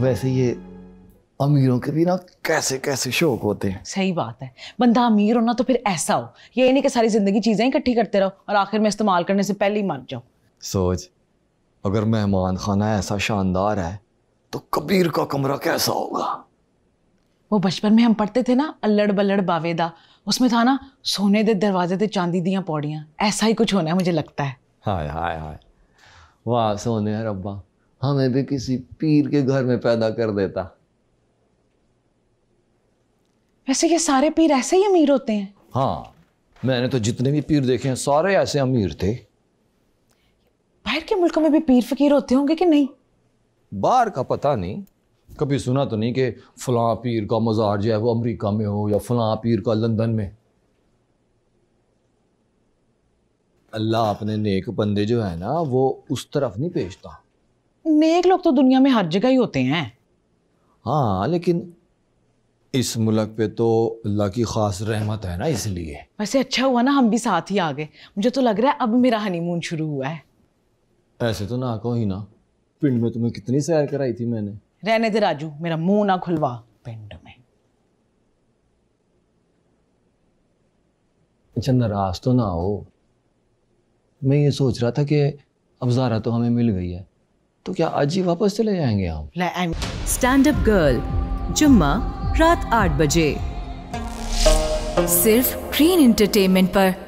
वैसे ये अमीरों के भी ना कैसे कैसे शौक होते हैं सही बात है बंदा अमीर हो ना तो फिर ऐसा हो ये नहीं कि सारी जिंदगी चीज़ें इकट्ठी करते रहो और आखिर में इस्तेमाल करने से पहले ही मर जाओ सोच अगर मेहमान खाना ऐसा शानदार है तो कबीर का कमरा कैसा होगा वो बचपन में हम पढ़ते थे ना अल्लड़ बल्लड़ बावेदा उसमें था ना सोने दे दरवाजे दे चांदी दियाँ पौड़ियाँ ऐसा ही कुछ होना है मुझे लगता है हाय हाय हाय वाह सोने रब्बा हमें भी किसी पीर के घर में पैदा कर देता वैसे ये सारे पीर ऐसे ही अमीर होते हैं हाँ मैंने तो जितने भी पीर देखे हैं सारे ऐसे अमीर थे बाहर के मुल्कों में भी पीर फकीर होते होंगे कि नहीं बाहर का पता नहीं कभी सुना तो नहीं कि फलां पीर का मज़ार जो है वो अमेरिका में हो या फलां पीर का लंदन में अल्लाह अपने नेक बंदे जो है ना वो उस तरफ नहीं भेजता नेक लोग तो दुनिया में हर जगह ही होते हैं हाँ लेकिन इस मुल्क पे तो अल्लाह की ख़ास रहमत है ना इसलिए वैसे अच्छा हुआ ना हम भी साथ ही आ गए मुझे तो लग रहा है अब मेरा हनीमून शुरू हुआ है ऐसे तो ना कहो ही ना पिंड में तुम्हें कितनी सैर कराई थी मैंने रहने दे राजू मेरा मुंह ना खुलवा पिंड में अच्छा नाराज तो ना हो मैं ये सोच रहा था कि अब जारा तो हमें मिल गई है तो क्या आज ही वापस चले जाएंगे हम स्टैंड अप गर्ल जुम्मा रात आठ बजे सिर्फ ग्रीन एंटरटेनमेंट पर